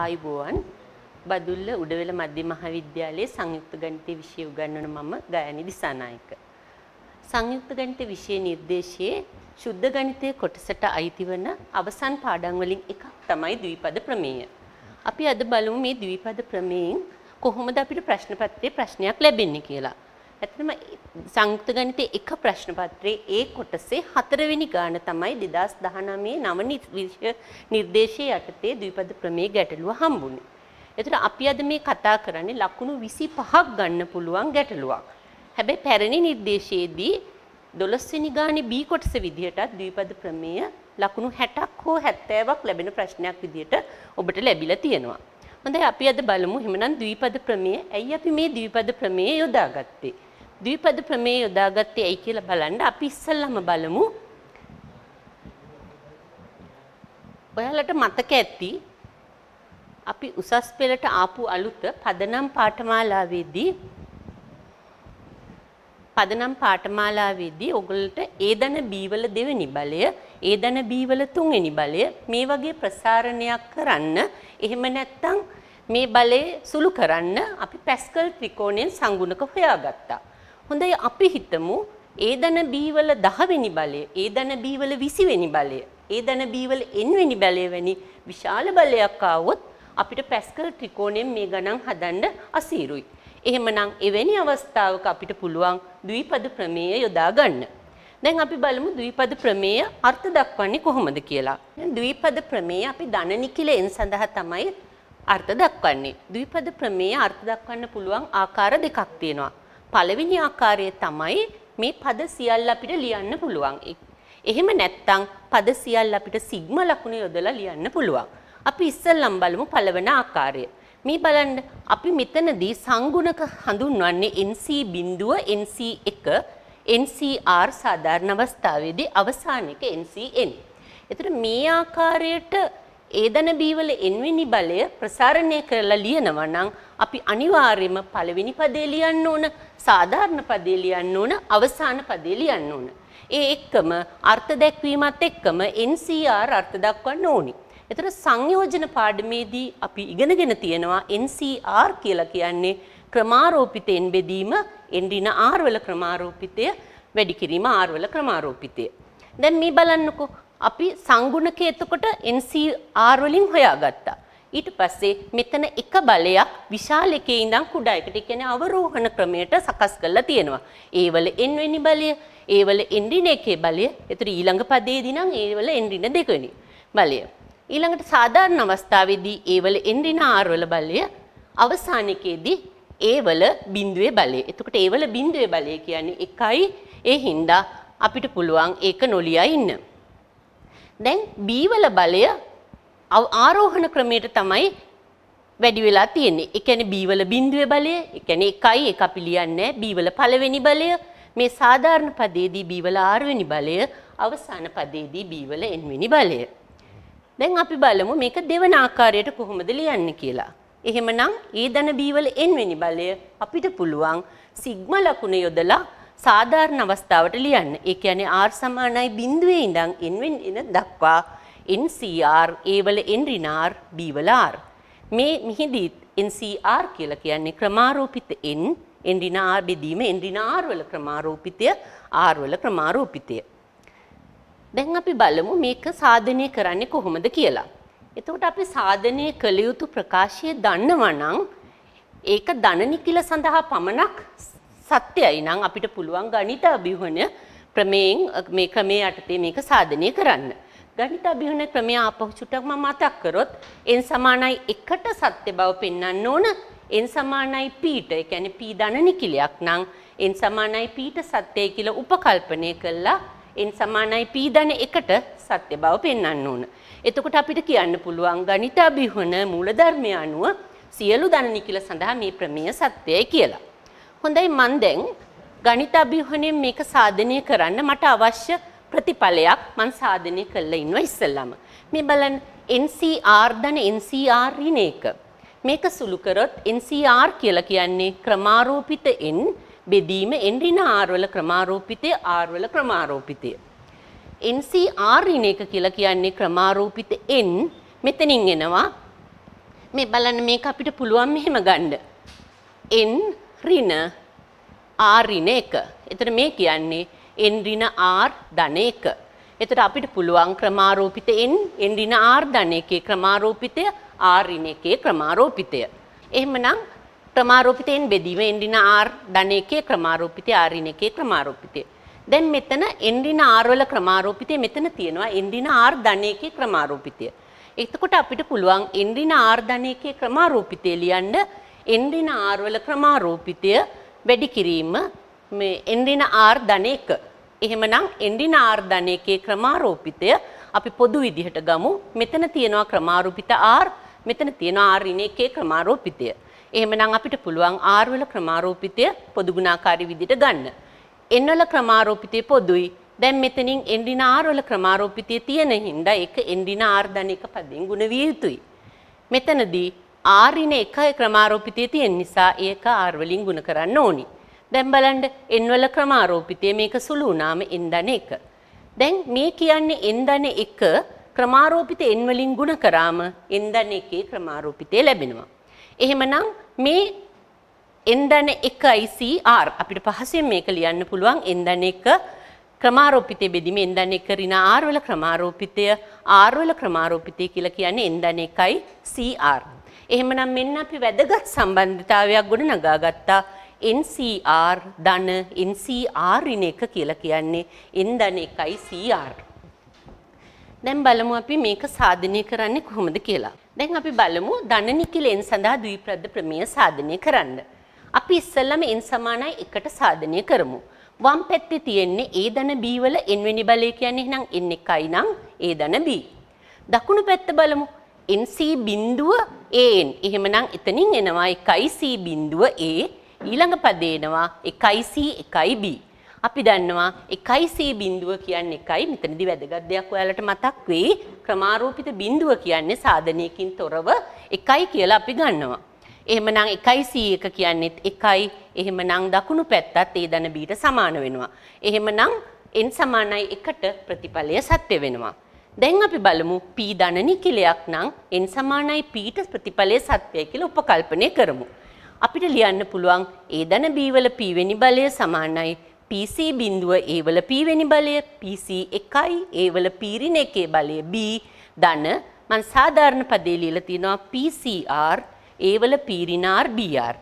ආයුබෝවන් බදුල්ල උඩවැල මධ්‍ය මහාවිද්‍යාලයේ සංයුක්ත ගණිත විෂය උගන්වන මම ගායනි දිසානායක. සංයුක්ත ගණිත විෂය නිර්දේශයේ ශුද්ධ ගණිතයේ කොටසට අයිති වන අවසන් පාඩම් වලින් එකක් තමයි ද්විපද ප්‍රමේය. අපි අද බලමු මේ ද්විපද ප්‍රමේයෙන් කොහොමද අපිට ප්‍රශ්න පත්‍රයේ ප්‍රශ්නයක් ලැබෙන්නේ කියලා. ඇත්තම සංයුක්ත ගණිතයේ එක ප්‍රශ්න පත්‍රයේ ඒ කොටසේ හතරවෙනි ගාන තමයි 2019 නව විෂය නිර්දේශයේ යටතේ ද්විපද ප්‍රමේය ගැටලුව හම්බුනේ. එතකොට අපි අද මේ කතා කරන්නේ ලකුණු 25ක් ගන්න පුළුවන් ගැටලුවක්. හැබැයි පැරණි නිර්දේශයේදී 12 වෙනි ගානේ B කොටස විදිහටත් ද්විපද ප්‍රමේය ලකුණු 60ක් හෝ 70ක් ලැබෙන ප්‍රශ්නයක් විදිහට ඔබට ලැබිලා තියෙනවා. හොඳයි අපි අද බලමු එහෙනම් ද්විපද ප්‍රමේය. ඇයි අපි මේ ද්විපද ප්‍රමේය යොදාගත්තේ? ද්විපද ප්‍රමේය යොදාගත්තේ ඇයි කියලා බලන්න අපි ඉස්සෙල්ලාම බලමු. ඔයාලට මතක ඇති අපි උසස් පෙළට ආපු අලුත පදනම් පාඨමාලාවේදී පදනම් පාඨමාලාවේදී ඔගලට ඒ දන B වල දෙවෙනි බලය, ඒ දන B වල තුන්වෙනි බලය මේ වගේ ප්‍රසාරණයක් කරන්න එහෙම නැත්නම් මේ බලය සුළු කරන්න අපි පැස්කල් ත්‍රිකෝණයෙන් සංගුණක හොයාගත්තා. හොඳයි අපි හිතමු ඒ දන B වල 10 වෙනි බලය, ඒ දන B වල 20 වෙනි බලය, ඒ දන B වල n වෙනි බලය වැනි විශාල බලයක් ආවොත් අපිට පැස්කල් ත්‍රිකෝණයෙන් මේ ගණන් හදන්න අසීරුයි. එහෙමනම් එවැනි අවස්ථාවක අපිට පුළුවන් ද්විපද ප්‍රමේය යොදා ගන්න. දැන් අපි බලමු ද්විපද ප්‍රමේය අර්ථ දක්වන්නේ කොහොමද කියලා. ද්විපද ප්‍රමේය අපි ධන නිකිල n සඳහා තමයි අර්ථ දක්වන්නේ. ද්විපද ප්‍රමේය අර්ථ දක්වන්න පුළුවන් ආකාර දෙකක් තියෙනවා. පළවෙනි ආකාරය තමයි මේ පද සියල්ල අපිට ලියන්න පුළුවන්. එහෙම නැත්නම් පද සියල්ල අපිට සිග්ම ලකුණ යොදලා ලියන්න පුළුවන්. අපි ඉස්සෙල්ලම් බලමු පළවෙනි ආකාරය. මේ බලන්න අපි මෙතනදී සංගුණක හඳුන්වන්නේ NC බිඳුව NC1 NCR සාධාරණ අවස්ථාවේදී අවසාන එක NCN. එතකොට මේ ආකාරයට ඒදන බීවල n වෙනි බලය ප්‍රසාරණය කරලා ලියනවා නම් අපි අනිවාර්යයෙන්ම පළවෙනි පදේ ලියන්න ඕන, සාධාරණ පදේ ලියන්න ඕන, අවසාන පදේ ලියන්න ඕන. ඒ එක්කම අර්ථ දැක්වීමත් එක්කම NCR අර්ථ දක්වන්න ඕනි. එතකොට සංයෝජන පාඩමේදී අපි ඉගෙනගෙන තියෙනවා NCR කියලා කියන්නේ ක්‍රමාරෝපිතෙන් බෙදීම, එන්ඩින R වල ක්‍රමාරෝපිතය වැඩි කිරීම R වල ක්‍රමාරෝපිතය. දැන් මේ බලන්නකෝ අපි සංගුණක එතකොට NCR වලින් හොයාගත්තා. ඊට පස්සේ මෙතන එක බලයක් විශාල එකේ ඉඳන් කුඩා එකට කියන්නේ අවරෝහණ ක්‍රමයට සකස් කරලා තියෙනවා. ඒවල n වෙනි බලය, ඒවල n ඍණ එකේ බලය, ඒතර ඊළඟ පදයේදී නම් ඒවල n ඍණ දෙකෙනි බලය. ඊළඟට සාධාරණ අවස්ථාවේදී ඒවල n ඍණ r වල බලය, අවසානයේදී ඒවල බිඳුවේ බලය. එතකොට ඒවල බිඳුවේ බලය කියන්නේ එකයි. ඒ හින්දා අපිට පුළුවන් ඒක නොලියා ඉන්න. දැන් b වල බලය ආරෝහණ ක්‍රමයට තමයි වැඩි වෙලා තියෙන්නේ. ඒ කියන්නේ B වල බිඳුවේ බලය, ඒ කියන්නේ 1යි ඒක අපි ලියන්නේ B වල පළවෙනි බලය, මේ සාධාරණ පදයේදී B වල R වෙනි බලය, අවසාන පදයේදී B වල N වෙනි බලය. දැන් අපි බලමු මේක දෙවන ආකාරයට කොහොමද ලියන්නේ කියලා. එහෙමනම් E ධන B වල N වෙනි බලය අපිට පුළුවන් සිග්මා ලකුණ යොදලා සාධාරණ අවස්ථාවට ලියන්න. ඒ කියන්නේ R සමානයි බිඳුවේ ඉඳන් N වෙනි දක්වා NCR, A වල NRNR, B වල R. මේ මිහිදීත් NCR කියලා කියන්නේ ක්‍රමාරෝපිත N, NRNR බෙදීම NRNR වල ක්‍රමාරෝපිතය, R වල ක්‍රමාරෝපිතය. දැන් අපි බලමු මේක සාධනය කරන්නේ කොහොමද කියලා. එතකොට අපි සාධනය කළ යුතු ප්‍රකාශය දන්නවා නම් ඒක ධනනිකිල සඳහා පමණක් සත්‍යයි නම් අපිට පුළුවන් ගණිත අභිවහන ක්‍රමයෙන් මේ ක්‍රමයේ යටතේ මේක සාධනය කරන්න. ගණිත අභිහුන ක්‍රමය ආපහු චුට්ටක් මම මතක් කරොත් n සමානයි 1ට සත්‍ය බව පෙන්වන්න ඕන n සමානයි pට ඒ කියන්නේ p ධන නිකිලයක් නම් n සමානයි pට සත්‍යයි කියලා උපකල්පනය කළා n සමානයි p ධන 1ට සත්‍ය බව පෙන්වන්න ඕන. එතකොට අපිට කියන්න පුළුවන් ගණිත අභිහුන මූලධර්මය අනුව සියලු ධන නිකිල සඳහා මේ ප්‍රමේය සත්‍යයි කියලා. හොඳයි මන් දැන් ගණිත අභිහුණයෙන් මේක සාධනය කරන්න මට අවශ්‍ය ප්‍රතිඵලයක් මං සාධනය කරලා ඉන්නවා ඉස්සෙල්ලාම. මේ බලන්න NCR දන NCR ඉන එක. මේක සුළු කරොත් NCR කියලා කියන්නේ ක්‍රමාරෝපිත N බෙදීම N ඍණ R වල ක්‍රමාරෝපිතය R වල ක්‍රමාරෝපිතය. NCR ඉන එක කියලා කියන්නේ ක්‍රමාරෝපිත N මෙතනින් එනවා මේ බලන්න මේක අපිට පුළුවන් මෙහෙම ගන්න. N ඍණ R ඍණ 1. එතන මේ කියන්නේ n ඍණ r ධන 1. එතකොට අපිට පුළුවන් ක්‍රමාරෝපිත n n ඍණ r ධන 1 ක්‍රමාරෝපිතය r ඍණ 1 ක්‍රමාරෝපිතය. එහෙමනම් ක්‍රමාරෝපිත n බෙදීම n ඍණ r ධන 1 ක්‍රමාරෝපිතය r ඍණ 1 ක්‍රමාරෝපිතය. දැන් මෙතන n ඍණ r වල ක්‍රමාරෝපිතය මෙතන තියෙනවා n ඍණ r ධන 1 ක්‍රමාරෝපිතය. එතකොට අපිට පුළුවන් n ඍණ r ධන 1 ක්‍රමාරෝපිතය ලියන්න n ඍණ r වල ක්‍රමාරෝපිතය වැඩි කිරීම මේ එන්ඩින R ධන 1. එහෙමනම් එන්ඩින R ධන 1 ක්‍රමාරෝපිතය අපි පොදු විදිහට ගමු. මෙතන තියෙනවා ක්‍රමාරෝපිත R, මෙතන තියෙනවා R ඉන එකේ ක්‍රමාරෝපිතය. එහෙමනම් අපිට පුළුවන් R වල ක්‍රමාරෝපිතය පොදු ගුණාකාරී විදිහට ගන්න. N වල ක්‍රමාරෝපිතය පොදුයි. දැන් මෙතනින් එන්ඩින R වල ක්‍රමාරෝපිතය තියෙන හින්දා ඒක එන්ඩින R ධන 1 පදයෙන් ගුණ විය යුතුයි. මෙතනදී R ඉන එකේ ක්‍රමාරෝපිතය තියෙන නිසා ඒක R වලින් ගුණ කරන්න ඕනේ. දැන් බලන්න n වල ක්‍රමාරෝපිතය මේක සුළු වුණාම n ධන 1. දැන් මේ කියන්නේ n ධන 1 ක්‍රමාරෝපිත n වලින් ගුණ කරාම n ධන 1 ක්‍රමාරෝපිතය ලැබෙනවා. එහෙමනම් මේ n ධන 1යි CR අපිට පහසුවෙන් මේක ලියන්න පුළුවන් n ධන 1 ක්‍රමාරෝපිතය බෙදීම n ධන 1 ඍණ R වල ක්‍රමාරෝපිතය R වල ක්‍රමාරෝපිතය කියලා කියන්නේ n ධන 1යි CR. එහෙමනම් මෙන්න අපි වැදගත් සම්බන්ධතාවයක් ගොඩනගා ගත්තා. NCR ධන NCR ඉන එක කියලා කියන්නේ N ධන එකයි CR. දැන් බලමු අපි මේක සාධනය කරන්නේ කොහොමද කියලා. දැන් අපි බලමු ධන නිකිල N සඳහා ද්විප්‍රද්ද ප්‍රමේය සාධනය කරන්න. අපි ඉස්සෙල්ලම N සමානයි 1ට සාධනය කරමු. වම් පැත්තේ තියෙන්නේ A ධන B වල N වෙනි බලය කියන්නේ එහෙනම් N එකයි නම් A ධන B. දකුණු පැත්ත බලමු. NC බිඳුව AN. එහෙමනම් එතනින් එනවා 1C බිඳුව A ඊළඟ පදේනවා එකයි C එකයි B. අපි දන්නවා එකයි C බිඳුව කියන්නේ එකයි මෙතනදි වැදගත් දෙයක් ඔයාලට මතක් වෙයි ක්‍රමාරූපිත බිඳුව කියන්නේ සාධනයකින් තොරව එකයි කියලා අපි ගන්නවා. එහෙමනම් එකයි C එක කියන්නේත් එකයි එහෙමනම් දකුණු පැත්තත් ඒ දන බීට සමාන වෙනවා. එහෙමනම් n සමානයි 1ට ප්‍රතිඵලය සත්‍ය වෙනවා. දැන් අපි බලමු p ධන නිකිලයක් නම් n සමානයි pට ප්‍රතිඵලය සත්‍යයි කියලා උපකල්පනය කරමු. අපිට ලියන්න පුළුවන් ඒ දන B වල P වෙනි බලය සමානයි PC බිඳුව A වල P වෙනි බලය PC 1යි A වල P ඍණ 1 බලය B ධන මම සාධාරණ පදේ ලියලා තිනවා PCR A වල P ඍණ R BR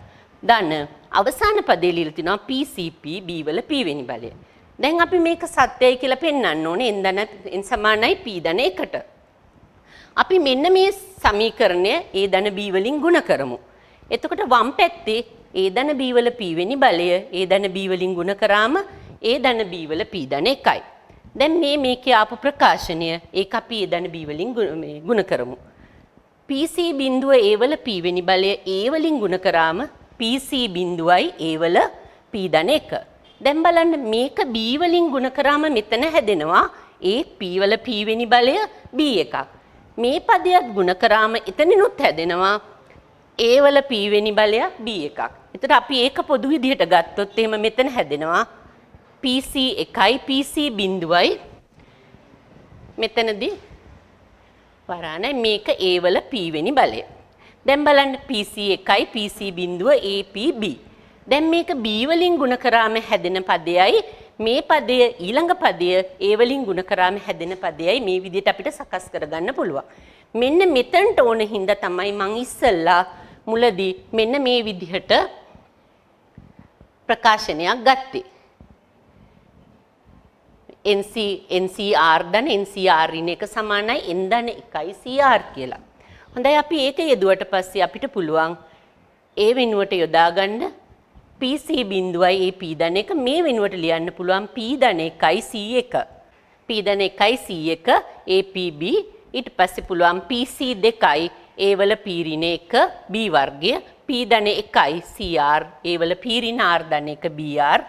ධන අවසාන පදේ ලියලා තිනවා PCP B වල P වෙනි බලය දැන් අපි මේක සත්‍යයි කියලා පෙන්වන්න ඕනේ n ධන n සමානයි P ධන 1ට අපි මෙන්න මේ සමීකරණය A ධන B වලින් ගුණ කරමු එතකොට වම් පැත්තේ ඒ ධන B වල P වෙනි බලය ඒ ධන B වලින් ගුණ කරාම ඒ ධන B වල P ධන 1යි. දැන් මේ මේකේ ආපු ප්‍රකාශනය ඒක අපි ඒ ධන B වලින් ගුණ කරමු. PC බිඳුව A වල P වෙනි බලය A වලින් ගුණ කරාම PC බිඳුවයි A වල P ධන 1. දැන් බලන්න මේක B වලින් ගුණ කරාම මෙතන හැදෙනවා ඒ P වල P වෙනි බලය B එකක්. මේ පදයක් ගුණ කරාම එතනිනුත් හැදෙනවා A වල P වෙනි බලයක් B එකක්. එතකොට අපි ඒක පොදු විදිහට ගත්තොත් එහෙම මෙතන හැදෙනවා PC 1යි PC බිඳුවයි මෙතනදී වරාන මේක A වල P වෙනි බලය. දැන් බලන්න PC 1යි PC බිඳුව APB. දැන් මේක B වලින් ಗುಣ කරාම හැදෙන පදයයි මේ පදය ඊළඟ පදය A වලින් ಗುಣ කරාම හැදෙන පදයයි මේ විදිහට අපිට සකස් කරගන්න පුළුවන්. මෙන්න මෙතනට ඕන හින්දා තමයි මං ඉස්සෙල්ලා මුලදී මෙන්න මේ විදිහට ප්‍රකාශනයක් ගත්තේ. NC NCR ධන NCR ඉන එක සමානයි N ධන 1යි CR කියලා. හොඳයි අපි ඒක යෙදුවට පස්සේ අපිට පුළුවන් ඒ වෙනුවට යොදාගන්න PC බිඳුවයි ඒ P ධන එක මේ වෙනුවට ලියන්න පුළුවන් P ධන 1යි C1. P ධන 1යි C1 APB ඊට පස්සේ පුළුවන් PC 2යි ඒවල පීරින එක B වර්ගය P ධන 1යි CR ඒවල පීරින R ධන 1 BR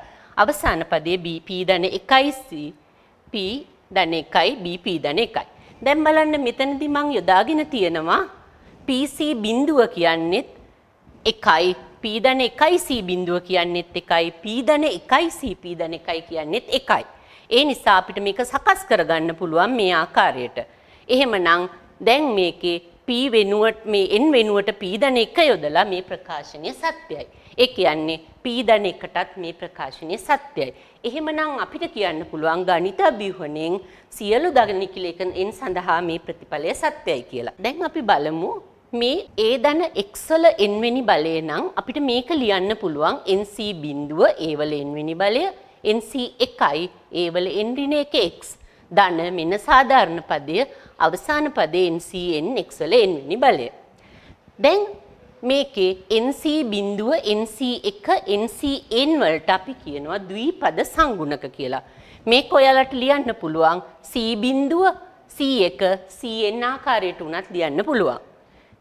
අවසාන පදයේ BP ධන 1යි C P ධන 1යි BP ධන 1යි දැන් බලන්න මෙතනදී මම යොදාගෙන තියෙනවා PC බිඳුව කියන්නේත් 1යි P ධන 1යි C බිඳුව කියන්නේත් 1යි P ධන 1යි CP ධන 1යි කියන්නේත් 1යි ඒ නිසා අපිට මේක සකස් කරගන්න පුළුවන් මේ ආකාරයට එහෙමනම් දැන් මේකේ P වෙනුවට මේ n වෙනුවට P ධන 1 යොදලා මේ ප්‍රකාශනය සත්‍යයි. ඒ කියන්නේ P ධන 1ටත් මේ ප්‍රකාශනය සත්‍යයි. එහෙමනම් අපිට කියන්න පුළුවන් ගණිත අභිවහණයෙන් සියලු ධන නිකිලේකන් n සඳහා මේ ප්‍රතිඵලය සත්‍යයි කියලා. දැන් අපි බලමු මේ ඒ ධන x වල n වෙනි බලය නම් අපිට මේක ලියන්න පුළුවන් nc බිඳුව ඒ වල n වෙනි බලය nc 1යි ඒ වල n ඍණ 1 x ධන මෙන සාධාරණ පදය අවසාන පදයෙන් CN x වල n වෙනි බලය. දැන් මේකේ NC බිඳුව NC1 NCn වලට අපි කියනවා ද්විපද සංගුණක කියලා. මේක ඔයාලට ලියන්න පුළුවන් C බිඳුව C1 Cn ආකාරයට උනත් ලියන්න පුළුවන්.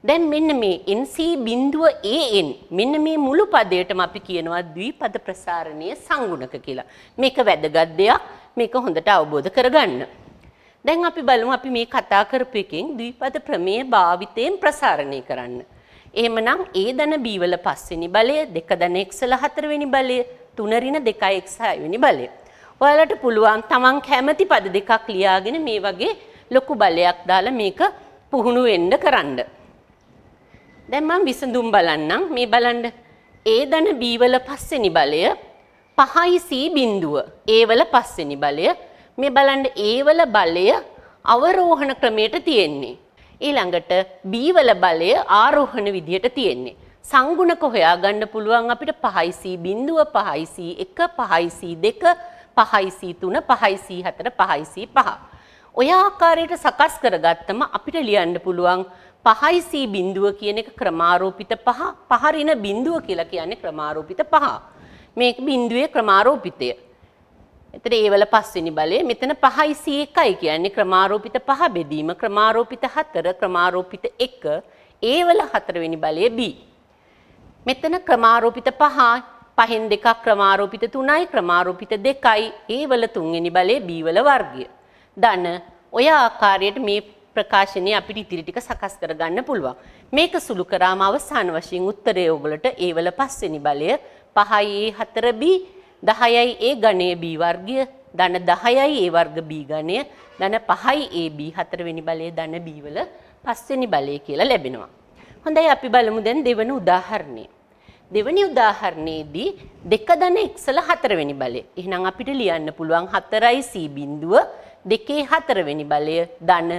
දැන් මෙන්න මේ NC බිඳුව AN මෙන්න මේ මුළු පදයටම අපි කියනවා ද්විපද ප්‍රසාරණයේ සංගුණක කියලා. මේක වැදගත් දෙයක්. මේක හොඳට අවබෝධ කරගන්න. දැන් අපි බලමු අපි මේ කතා කරපු එකෙන් ද්විපද ප්‍රමේය භාවිතයෙන් ප්‍රසාරණය කරන්න. එහෙමනම් A ධන B වල පස්වෙනි බලය, 2 ධන X වල හතරවෙනි බලය, 3 ඍණ 2 X හයවෙනි බලය. ඔයාලට පුළුවන් තමන් කැමති පද දෙකක් ලියාගෙන මේ වගේ ලොකු බලයක් දාලා මේක පුහුණු වෙන්න කරන්න. දැන් මම විසඳුම් බලන්නම්. මේ බලන්න A ධන B වල පස්වෙනි බලය පහයිසී බින්දුව. ඒවල පස්වෙනි බලය මේ බලන්න ඒවල බලය අවරෝහණ ක්‍රමයට තියෙන්නේ. ඊළඟට බීවල බලය ආරෝහණ විදියට තියෙන්නේ. සංගුණක හොයාගන්න පුළුවන් අපිට පහයිසී බින්දුව පහයිසී එක පහයිසී දෙක පහයිසී තුන පහයිසී හතර පහයිසී පහ. ඔය ආකාරයට සකස් කරගත්තම අපිට ලියන්න පුළුවන් පහයිසී බින්දුව කියන එක ක්‍රමාරෝපිත පහ පහරින බින්දුව කියලා කියන්නේ ක්‍රමාරෝපිත පහ. මේක බිඳුවේ ක්‍රමාරෝපිතය. එතන ඒවල පස්වෙනි බලය මෙතන 501යි කියන්නේ ක්‍රමාරෝපිත පහ බෙදීම ක්‍රමාරෝපිත 4 ක්‍රමාරෝපිත 1 ඒවල හතරවෙනි බලය B. මෙතන ක්‍රමාරෝපිත 5 පහෙන් දෙකක් ක්‍රමාරෝපිත 3යි ක්‍රමාරෝපිත 2යි ඒවල තුන්වෙනි බලය B වල වර්ගය. ධන ඔය ආකාරයට මේ ප්‍රකාශනය අපිට ඉතිරි ටික සකස් කරගන්න පුළුවන්. මේක සුළු කරාම අවසාන වශයෙන් උත්තරය ඔයගලට ඒවල පස්වෙනි බලය පහයි හතර බී දහයයි ඒ ගණය බී වර්ගය ධන 10යි ඒ වර්ග බී ගණය ධන 5යි ඒ බී හතරවෙනි බලයේ ධන බී වල පස්වෙනි බලය කියලා ලැබෙනවා. හොඳයි අපි බලමු දැන් දෙවන උදාහරණය. දෙවනි උදාහරණයේදී දෙක ධන xල හතරවෙනි බලය. එහෙනම් අපිට ලියන්න පුළුවන් 4යි c බිඳුව දෙකේ හතරවෙනි බලය ධන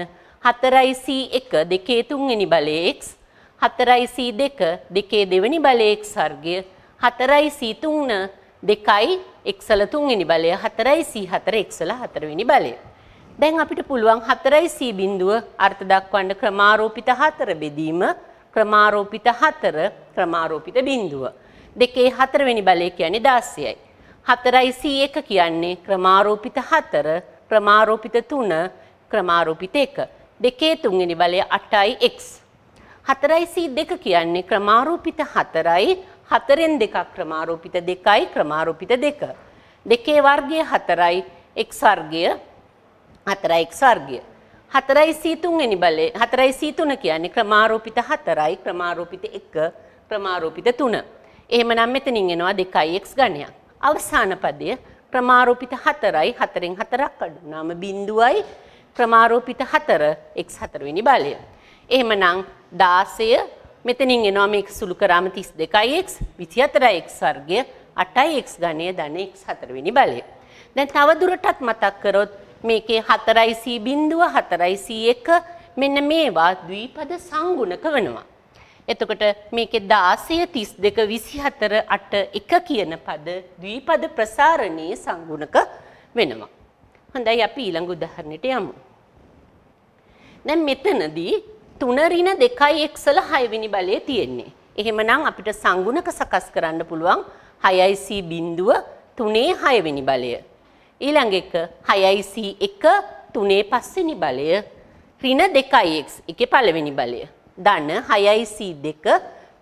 4යි c1 දෙකේ තුන්වෙනි බලය x 4යි c2 දෙකේ දෙවෙනි බලය x වර්ගය හතරයි සීතුන්න දෙකයි එක්සල තුන්වෙනි බලය හතරයි සී හතර එක්සල හතරවෙනි බලය. දැන් අපිට පුළුවන් හතරයි සී බින්දුව අර්ථ දක්වන්න ක්‍රමාරෝපිත හතර බෙදීම ක්‍රමාරෝපිත හතර ක්‍රමාරෝපිත බින්දුව. දෙකේ හතරවෙනි බලය කියන්නේ දාස්යයි. හතරයි සී එක කියන්නේ ක්‍රමාරෝපිත හතර ක්‍රමාරෝපිත තුන ක්‍රමාරෝපිත එක. දෙකේ තුන්වෙනි බලය අටයි එක්ස්. හතරයි සී දෙක කියන්නේ ක්‍රමාරූපිත හතරයි හතරෙන් දෙකක් ක්‍රමාරෝපිත දෙකයි ක්‍රමාරෝපිත දෙක. දෙකේ වර්ගය හතරයි එක් වර්ගය හතරයි එක් වර්ගය. හතරයි සීතුන්වෙනි බලය හතරයි සීතුන කියන්නේ ක්‍රමාරෝපිත හතරයි ක්‍රමාරෝපිත එක ක්‍රමාරෝපිත තුන. එහෙමනම් මෙතනින් එනවා දෙකයි එක් ගණයක්. අවසාන පදය ක්‍රමාරෝපිත හතරයි හතරෙන් හතරක් අඩුනාම බින්දුවයි ක්‍රමාරෝපිත හතර එක් හතරවෙනි බලය. එහෙමනම් දාසය මෙතනින් එනවා මේක සුළු කරාම 32x 24x වර්ගය 8x ඝනය ධන x හතරවෙනි බලය. දැන් තව දුරටත් මතක් කරොත් මේකේ 4c බිඳුව 4c1 මෙන්න මේවා ද්විපද සංගුණක වෙනවා. එතකොට මේකේ 16 32 24 8 1 කියන පද ද්විපද ප්‍රසාරණයේ සංගුණක වෙනවා. හොඳයි අපි ඊළඟ උදාහරණයට යමු. දැන් මෙතනදී තුනරින දෙකයි එක්සල හයවෙනි බලය තියෙන්නේ. එහෙමනම් අපිට සංගුණක සකස් කරන්න පුළුවන් හයයිC බින්දුව තුනේ හයවෙනි බලය. ඊළඟ එක හයයිC එක තුනේ පස්වෙනි බලය ඍණ දෙකයි එක් එකේ පළවෙනි බලය. ධන හයයිC දෙක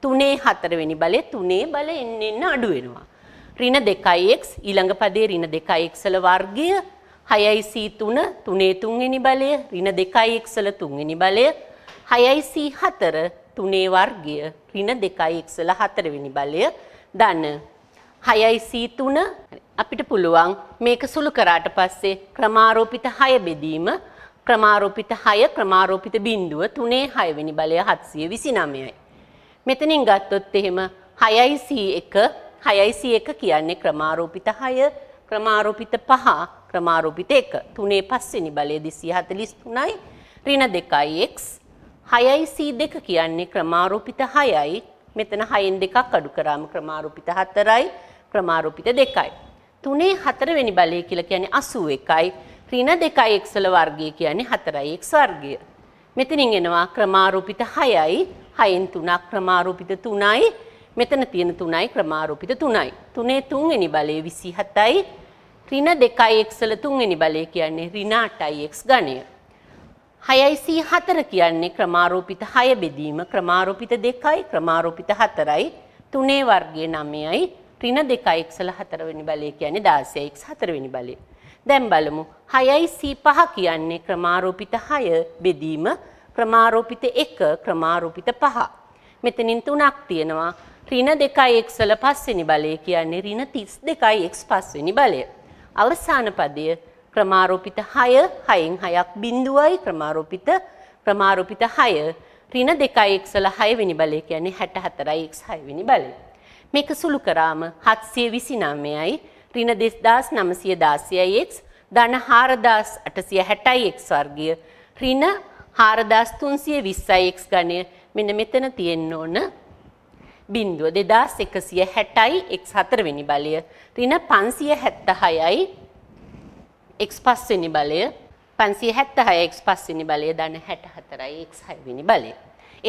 තුනේ හතරවෙනි බලය තුනේ බල එන්න එන්න අඩු වෙනවා. ඍණ දෙකයි එක් ඊළඟ පදේ ඍණ දෙකයි එක්සල වර්ගය හයයිC තුන තුනේ තුන්වෙනි බලය ඍණ දෙකයි එක්සල තුන්වෙනි බලය 6යි 4 තුනේ වර්ගය ඍණ 2යි x වල 4 වෙනි බලය ධන 6යි 3 අපිට පුළුවන් මේක සුළු කරාට පස්සේ ක්‍රමාරෝපිත 6 බෙදීම ක්‍රමාරෝපිත 6 ක්‍රමාරෝපිත බිඳුව 3 6 වෙනි බලය 729යි. මෙතනින් ගත්තොත් එහෙම 6යි 1 6යි 1 කියන්නේ ක්‍රමාරෝපිත 6 ක්‍රමාරෝපිත 5 ක්‍රමාරෝපිත 1 3 5 වෙනි බලය 243යි ඍණ 2x 6C2 කියන්නේ ක්‍රමාරූපිත 6යි. මෙතන 6න් දෙකක් අඩු කරාම ක්‍රමාරූපිත 4යි, ක්‍රමාරූපිත 2යි. 3 4 වෙනි බලය කියලා කියන්නේ 81යි. ඍණ 2x වල වර්ගය කියන්නේ 4x වර්ගය. මෙතනින් එනවා ක්‍රමාරූපිත 6යි, 6න් 3ක් ක්‍රමාරූපිත 3යි, මෙතන තියෙන 3යි ක්‍රමාරූපිත 3යි. 3 3 වෙනි බලය 27යි. ඍණ 2x වල 3 වෙනි බලය කියන්නේ ඍණ 8x ඝනය. 6යි 4 කියන්නේ ක්‍රමාරෝපිත 6 බෙදීම ක්‍රමාරෝපිත 2යි ක්‍රමාරෝපිත 4යි 3 වර්ගයේ 9යි ඍණ 2x වල 4 වෙනි බලය කියන්නේ 16x 4 වෙනි බලය. දැන් බලමු 6යි C5 කියන්නේ ක්‍රමාරෝපිත 6 බෙදීම ක්‍රමාරෝපිත 1 ක්‍රමාරෝපිත 5. මෙතනින් තුනක් තියෙනවා. ඍණ 2x වල පස්වෙනි බලය කියන්නේ ඍණ 32x පස්වෙනි බලය. අවසාන පදය ක්‍රමාරෝපිත 6 6න් 6ක් බිඳුවයි ක්‍රමාරෝපිත ක්‍රමාරෝපිත 6 ඍණ 2x වල 6 වෙනි බලය කියන්නේ 64x 6 වෙනි බලය. මේක සුළු කරාම 729යි ඍණ 2916x ධන 4860x වර්ගය ඍණ 4320x ගණය මෙන්න මෙතන තියෙන්න ඕන බිඳුව 2160x 4 වෙනි බලය ඍණ 576යි x5 වෙනි බලය 576 x5 වෙනි බලය ධන 64යි x6 වෙනි බලය.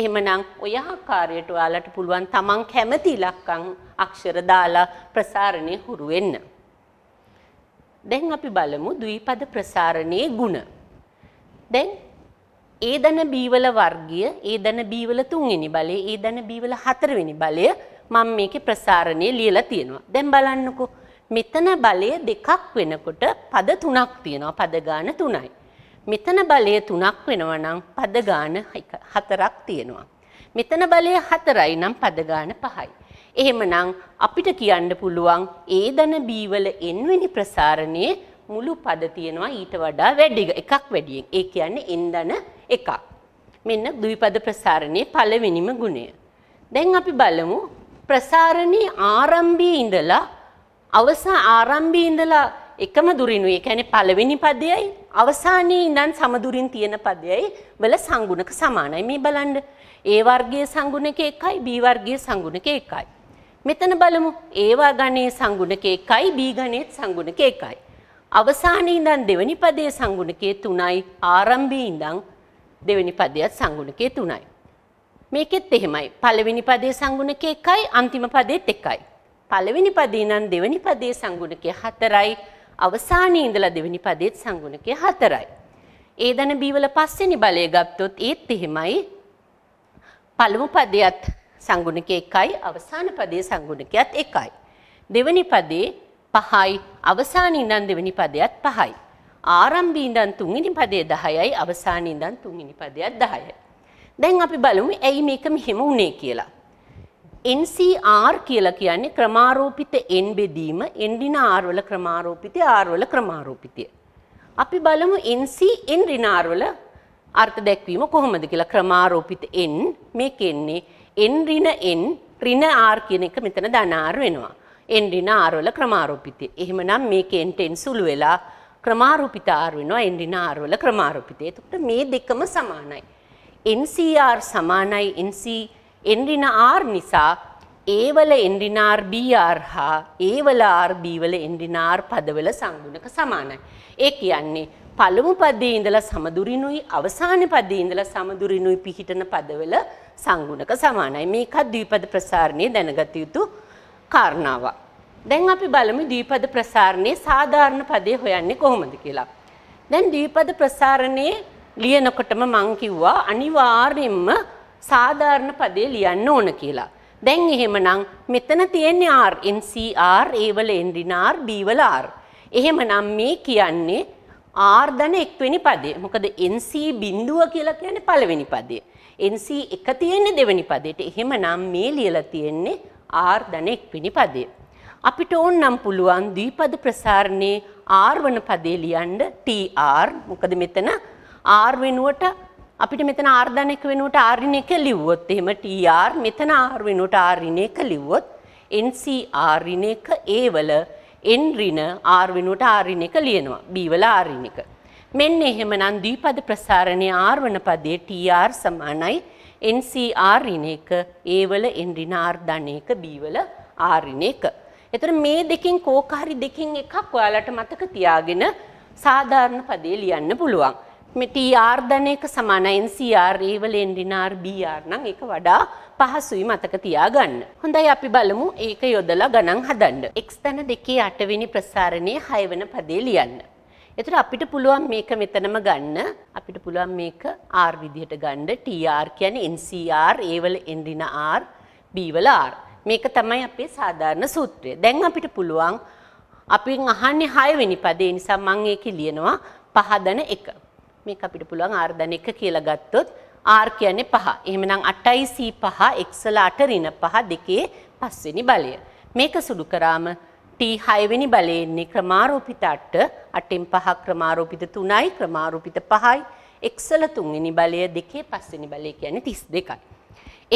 එහෙමනම් ඔය ආකාරයට ඔයාලට පුළුවන් තමන් කැමති ඉලක්කම් අක්ෂර දාලා ප්‍රසාරණය හුරු වෙන්න. දැන් අපි බලමු ද්විපද ප්‍රසාරණයේ ಗುಣ. දැන් ඒ දන බීවල වර්ගය, ඒ දන බීවල 3 වෙනි බලය, ඒ දන බීවල 4 වෙනි බලය මම මේකේ ප්‍රසාරණය ලියලා තියෙනවා. දැන් බලන්නකෝ මෙතන බලය දෙකක් වෙනකොට පද තුනක් තියෙනවා පද ගාන තුනයි. මෙතන බලය තුනක් වෙනවා නම් පද ගාන හතරක් තියෙනවා. මෙතන බලය හතරයි නම් පද ගාන පහයි. එහෙමනම් අපිට කියන්න පුළුවන් ඒ දන B වල n වෙනි ප්‍රසාරණයේ මුළු පද තියෙනවා ඊට වඩා වැඩි එකක් වැඩියෙන්. ඒ කියන්නේ n දන එකක්. මෙන්න ද්විපද ප්‍රසාරණයේ පළවෙනිම ගුණය. දැන් අපි බලමු ප්‍රසාරණයේ ආරම්භයේ ඉඳලා අවසා ආරම්භයේ ඉඳලා එකම දුරිනුයි. ඒ කියන්නේ පළවෙනි පදයයි අවසානයේ ඉඳන් සමදුරින් තියෙන පදයයි වල සංගුණක සමානයි. මේ බලන්න. A වර්ගයේ සංගුණක එකයි B වර්ගයේ සංගුණක එකයි. මෙතන බලමු. ඒවා ගණයේ සංගුණක එකයි B ගණයේ සංගුණක එකයි. අවසානයේ ඉඳන් දෙවෙනි පදයේ සංගුණකයේ 3යි ආරම්භයේ ඉඳන් දෙවෙනි පදයට සංගුණකයේ 3යි. මේකෙත් එහෙමයි. පළවෙනි පදයේ සංගුණක එකයි අන්තිම පදෙත් එකයි. පළවෙනි පදේ නම් දෙවෙනි පදේ සංගුණකය 4යි අවසානයේ ඉඳලා දෙවෙනි පදේත් සංගුණකය 4යි. ඒ දන B වල පස්වෙනි බලය ගත්තොත් ඒත් එහෙමයි. පළමු පදයට සංගුණකය 1යි අවසාන පදයේ සංගුණකයත් 1යි. දෙවෙනි පදේ 5යි අවසානයේ ඉඳන් දෙවෙනි පදයට 5යි. ආරම්භයේ ඉඳන් තුන්වෙනි පදයේ 10යි අවසානයේ ඉඳන් තුන්වෙනි පදයට 10යි. දැන් අපි බලමු ඇයි මේක මෙහෙම වුනේ කියලා. NCR කියලා කියන්නේ ක්‍රමාරෝපිත N බෙදීම N ඍණ R වල ක්‍රමාරෝපිතය R වල ක්‍රමාරෝපිතය. අපි බලමු NC N ඍණ R වල අර්ථ දැක්වීම කොහොමද කියලා ක්‍රමාරෝපිත N මේ කියන්නේ N ඍණ N ඍණ R කියන එක මෙතන ධන R වෙනවා. N ඍණ R වල ක්‍රමාරෝපිතය. එහෙමනම් මේකේ N ටෙන් සුළු වෙලා ක්‍රමාරෝපිත R වෙනවා N ඍණ R වල ක්‍රමාරෝපිතය. එතකොට මේ දෙකම සමානයි. NCR සමානයි NC එන්ඩිනාර් නිසා ඒවල එන්ඩිනාර් BR හා ඒවල RB වල එන්ඩිනාර් පදවල සංගුණක සමානයි. ඒ කියන්නේ පළමු පදයේ ඉඳලා සමදුරිනුයි අවසාන පදයේ ඉඳලා සමදුරිනුයි පිහිටන පදවල සංගුණක සමානයි. මේකත් ද්විපද ප්‍රසාරණයේ දැනගත යුතු කාරණාවක්. දැන් අපි බලමු ද්විපද ප්‍රසාරණයේ සාධාරණ පදේ හොයන්නේ කොහොමද කියලා. දැන් ද්විපද ප්‍රසාරණයේ ලියනකොටම මං කිව්වා අනිවාර්යයෙන්ම සාධාරණ පදේ ලියන්න ඕන කියලා. දැන් එහෙමනම් මෙතන තියෙන්නේ R NCR A වල N රින R B වල R. එහෙමනම් මේ කියන්නේ R ධන එක්වෙනි පදේ. මොකද NC බිඳුව කියලා කියන්නේ පළවෙනි පදේ. NC එක තියෙන්නේ දෙවෙනි පදේට. එහෙමනම් මේ ලියලා තියෙන්නේ R ධන එක්වෙනි පදේ. අපිට ඕනම් පුළුවන් ද්විපද ප්‍රසාරණේ R වන පදේ ලියන්න TR. මොකද මෙතන R වෙනුවට අපිට මෙතන ආර්ධන එක වෙනුවට ආරින එක ලිව්වොත් එහෙම TR මෙතන R වෙනුවට ආරින එක ලිව්වොත් NC ආරින එක A වල N ඍණ R වෙනුවට ආරින එක ලියනවා B වල ආරින එක මෙන්න එහෙමනම් ද්විපද ප්‍රසාරණයේ R වන පදයේ TR සමානයි NC R ඍණ එක A වල N ඍණ R ධන එක B වල R ඍණ එක එතකොට මේ දෙකෙන් කෝක හරි දෙකෙන් එකක් ඔයාලට මතක තියාගෙන සාධාරණ පදේ ලියන්න පුළුවන්. මේ TR දන එක සමානයි NCR A වලින් NR BR නම් ඒක වඩා පහසුයි මතක තියාගන්න. හොඳයි අපි බලමු ඒක යොදලා ගණන් හදන්න. x දන දෙකේ 8 වෙනි ප්‍රසාරණයේ 6 වෙනි පදේ ලියන්න. එතකොට අපිට පුළුවන් මේක මෙතනම ගන්න. අපිට පුළුවන් මේක R විදිහට ගන්න. TR කියන්නේ NCR A වල N දින R B වල R. මේක තමයි අපේ සාධාරණ සූත්‍රය. දැන් අපිට පුළුවන් අපින් අහන්නේ 6 වෙනි පදේ නිසා මම ඒකේ ලියනවා පහදන 1. මේක අපිට පුළුවන් R ධන 1 කියලා ගත්තොත් R කියන්නේ 5. එහෙමනම් 8යි C 5 x වල 8 ඍණ 5 දෙකේ 5 වෙනි බලය. මේක සුදු කරාම T 6 වෙනි බලය එන්නේ ක්‍රමාරෝපිත 8, 8න් 5 ක්‍රමාරෝපිත 3යි, ක්‍රමාරෝපිත 5යි, x වල 3 වෙනි බලය දෙකේ 5 වෙනි බලය කියන්නේ 32යි.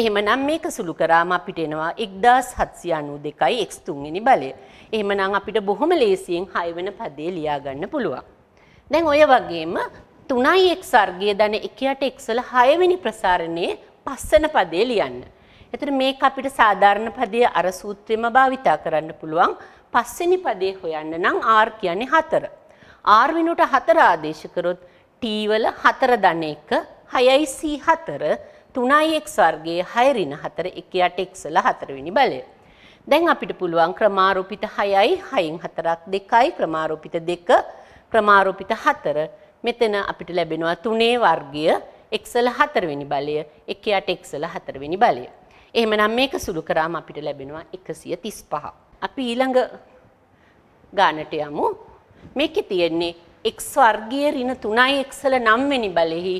එහෙමනම් මේක සුළු කරාම අපිට එනවා 1792යි x තුන්වෙනි බලය. එහෙමනම් අපිට බොහොම ලේසියෙන් 6 වෙන පදේ ලියා ගන්න පුළුවන්. දැන් ඔය වගේම තුනයි එක් සර්ගය දන එකට එක්සල හයවෙනි ප්‍රසාරණයේ පස්සන පදේ ලියන්න. එතට මේක අපිට සාධාරණ පදය අර සූත්‍රයම භාවිතා කරන්න පුළුවන් පස්සනි පදේ හොයන්න නම් ආර් කියන්නේ හතර. ආර්විනුට හතර ආදේශකරොත් ටීවල හතර දන එක හයයිසී හතර තුනයි එක් වර්ගේ හයරින හතර එක යට එක්සල හතරවෙනි බලය. දැන් අපිට පුළුවන් ක්‍රමාරෝපිත හයයි හයින් හතරක් දෙකයි ක්‍රමාරෝපිත දෙක ක්‍රමාරෝපිත හතර මෙතන අපිට ලැබෙනවා තුනේ වර්ගය එක්සල හතරවෙනි බලය එකයට එක්සල හතරවෙනි බලය. එහෙමනම් මේක සුළු කරාම අපිට ලැබෙනවා එකසිය තිස් පහ. අපි ඊළඟ ගානට යමු මේකෙ තියෙන්නේ එක් වර්ගය රින තුනයි එක්සල නම්වෙනි බලෙහි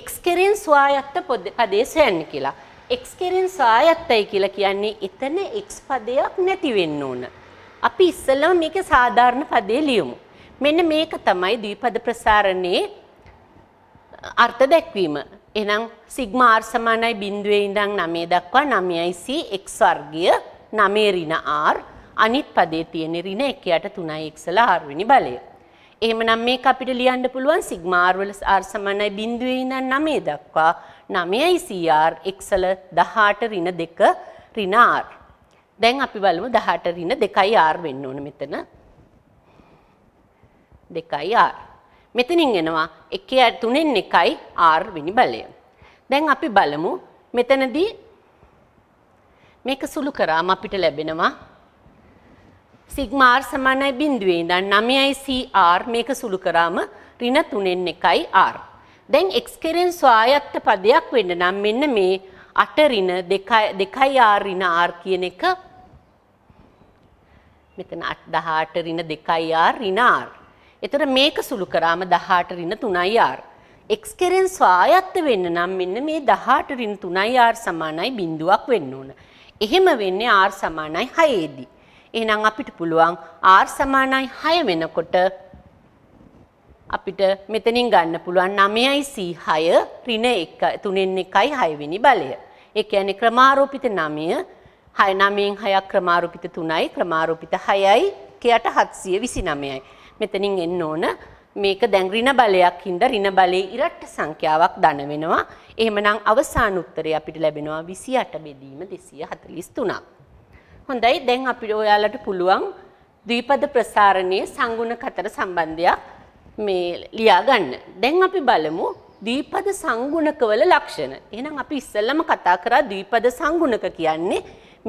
එක්ස් කෙරෙන් ස්වායත්ත පදේ සයන්න කියලා. එක්ස් කෙරෙන් සායත්තයි කියලා කියන්නේ එතන එක්ස් පදයක් නැති වෙන්න ඕන. අපි ඉස්සෙල්ලම මේක සාධාරණ පදේ ලියමු. මෙන්න මේක තමයි ද්විපද ප්‍රසාරණයේ අර්ථ දැක්වීම. එහෙනම් සිග්මා r සමානයි බිඳුවේ ඉඳන් 9 දක්වා 9c x වර්ගය 9 ඍණ r අනිත් පදේ තියෙන ඍණ 1යට 3x ලා r වෙනි බලය. එහෙමනම් මේක අපිට ලියන්න පුළුවන් සිග්මා r වල r සමානයි බිඳුවේ ඉඳන් 9 දක්වා 9c r x වල 18 ඍණ 2 ඍණ r. දැන් අපි බලමු 18 ඍණ 2යි r වෙන්න ඕන මෙතන. දෙකයි R. මෙතනින් එනවා 1 3න් 1යි R විනි බලය. දැන් අපි බලමු මෙතනදී මේක සුළු කරාම අපිට ලැබෙනවා සිග්මා R සමානයි බිඳුවේ ඉඳන් 9යි CR මේක සුළු කරාම ඍණ 3න් 1යි R. දැන් x කෙරෙන් ස්වායත්ත පදයක් වෙන්න නම් මෙන්න මේ 8 ඍණ 2 2යි R ඍණ R කියන එක මෙතන 18 ඍණ 2යි R ඍණ R එතර මේක සුළු කරාම 18 ඍණ 3යි r. x කෙරෙන් ස්වායත්ත වෙන්න නම් මෙන්න මේ 18 ඍණ 3යි r සමානයි බිඳුවක් වෙන්න ඕන. එහෙම වෙන්නේ r සමානයි 6 දී. එහෙනම් අපිට පුළුවන් r සමානයි 6 වෙනකොට අපිට මෙතනින් ගන්න පුළුවන් 9.6 ඍණ 1 3න් 1යි 6 වෙනි බලය. ඒ කියන්නේ ක්‍රමාරෝපිත 9 6 9න් 6ක් ක්‍රමාරෝපිත 3යි ක්‍රමාරෝපිත 6යි කයට 729යි. මෙතනින් එන්න ඕන මේක දැන් ඍණ බලයක් හින්දා ඍණ බලයේ ඉරට්ට සංඛ්‍යාවක් ධන වෙනවා. එහෙමනම් අවසාන උත්තරේ අපිට ලැබෙනවා 28 බෙදීම 243ක්. හොඳයි දැන් අපිට ඔයාලට පුළුවන් ද්විපද ප්‍රසාරණයේ සංගුණ කතර සම්බන්ධයක් මේ ලියා ගන්න. දැන් අපි බලමු ද්විපද සංගුණකවල ලක්ෂණ. එහෙනම් අපි ඉස්සෙල්ලම කතා කරා ද්විපද සංගුණක කියන්නේ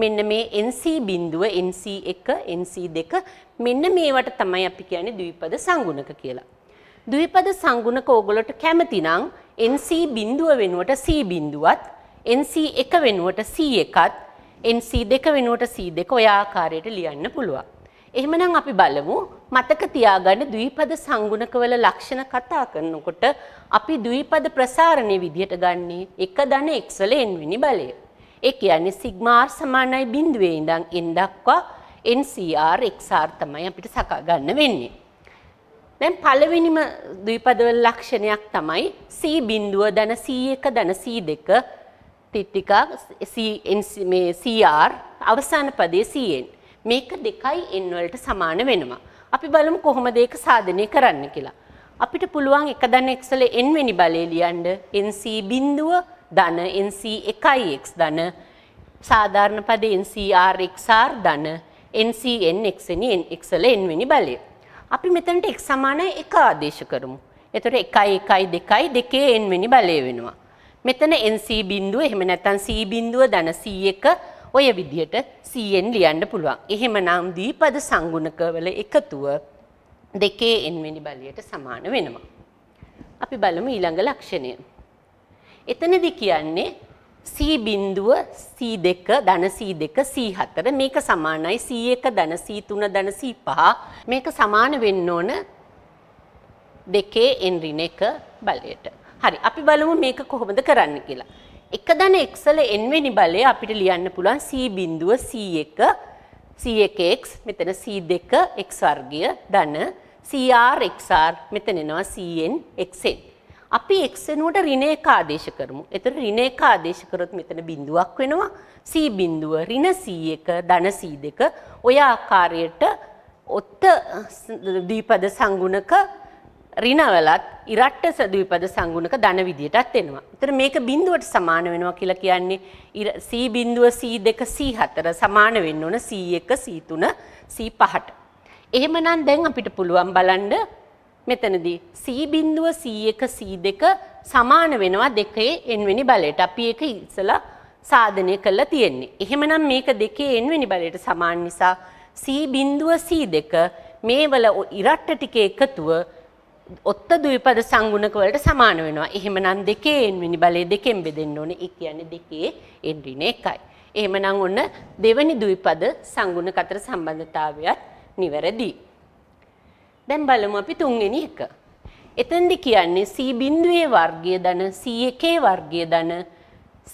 මෙන්න මේ NC බිඳුව NC1 NC2 මෙන්න මේවට තමයි අපි කියන්නේ ද්විපද සංගුණක කියලා. ද්විපද සංගුණක ඕගොල්ලොට කැමති නම් NC බිඳුව වෙනුවට C බිඳුවත් NC1 වෙනුවට C1ත් NC2 වෙනුවට C2 ඔය ආකාරයට ලියන්න පුළුවන්. එහෙමනම් අපි බලමු මතක තියාගන්න ද්විපද සංගුණකවල ලක්ෂණ කතා කරනකොට අපි ද්විපද ප්‍රසාරණයේ විදිහට ගන්නේ 1 ධන x වල n වෙනි බලය. ඒ කියන්නේ සිග්මා r සමානයි බිඳුවේ ඉඳන් n දක්වා ncr xr තමයි අපිට සකා ගන්න වෙන්නේ. දැන් පළවෙනිම ද්විපදවල ලක්ෂණයක් තමයි c බිඳුව ධන c1 ධන c2 තිත්තික c මේ cr අවසාන පදයේ cn මේක දෙකයි n වලට සමාන වෙනවා. අපි බලමු කොහොමද ඒක සාධනය කරන්න කියලා. අපිට පුළුවන් එක ධන x වල n වෙනි බලය ලියන්න nc බිඳුව ධන NC1x ධන සාධාරණ පදේ NCRxR ධන NCnx වෙනි nx වල n වෙනි බලය. අපි මෙතනට x සමාන 1 ආදේශ කරමු. එතකොට 1 1 2 2 n වෙනි බලය වෙනවා. මෙතන NC බිඳුව එහෙම නැත්නම් C බිඳුව ධන C1 ඔය විදිහට Cn ලියන්න පුළුවන්. එහෙමනම් දීපද සංගුණකවල එකතුව 2n වෙනි බලයට සමාන වෙනවා. අපි බලමු ඊළඟ ලක්ෂණය. එතනදි කියන්නේ C බිඳුව C2 ධන C2 C4 මේක සමානයි C1 ධන C3 ධන C5 මේක සමාන වෙන්න ඕන දෙකේ n ඍණ 1 බලයට. හරි අපි බලමු මේක කොහොමද කරන්න කියලා. එක ධන x වල n වෙනි බලය අපිට ලියන්න පුළුවන් C බිඳුව C1 C1x මෙතන C2 x වර්ගය ධන CR XR මෙතන එනවා CN XN. අපි x වෙනුවට ඍණ 1 ආදේශ කරමු. එතකොට ඍණ 1 ආදේශ කරොත් මෙතන බිඳුවක් වෙනවා. c බිඳුව ඍණ c1 ධන c2 ඔය ආකාරයට ඔත්ත ද්විපද සංගුණක ඍණවලත් ඉරට්ට සද්විපද සංගුණක ධන විදියටත් එනවා. එතන මේක බිඳුවට සමාන වෙනවා කියලා කියන්නේ C බිඳුව C2 C4 සමාන වෙන්න ඕන C1 C3 C5ට. එහෙමනම් දැන් අපිට පුළුවන් බලන්න මෙතනදී C බිංදුව C1 C2 සමාන වෙනවා දෙකේ n වෙනි බලයට. අපි ඒක ඉස්සලා සාධනය කරලා තියෙන්නේ. එහෙමනම් මේක දෙකේ n වෙනි බලයට සමාන නිසා C බිංදුව C2 මේ වල ඉරට්ට ටික එකතුව ඔත්ත ද්විපද සංගුණක වලට සමාන වෙනවා. එහෙමනම් දෙකේ n වෙනි බලය දෙකෙන් බෙදෙන්න ඕනේ. ඒ කියන්නේ දෙකේ n ඍණ 1යි. එහෙමනම් ඔන්න දෙවෙනි ද්විපද සංගුණක අතර සම්බන්ධතාවයත් නිවැරදියි. දැන් බලමු අපි තුන්වෙනි එක. එතෙන්දි කියන්නේ C බිඳුවේ වර්ගය ධන C1 වර්ගය ධන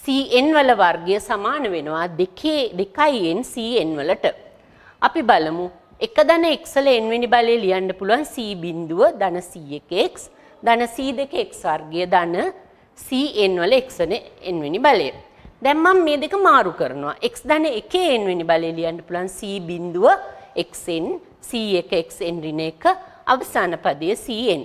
Cn වල වර්ගය සමාන වෙනවා 2 2n Cn වලට. අපි බලමු එක ධන x වල n වෙනි බලය ලියන්න පුළුවන් C බිඳුව ධන C1x ධන C2x වර්ගය ධන Cn වල x n වෙනි බලය. දැන් මම මේ දෙක මාරු කරනවා. x ධන 1 n වෙනි බලය ලියන්න පුළුවන් C බිඳුව xn C1xn ඍණ 1 අවසාන පදය Cn.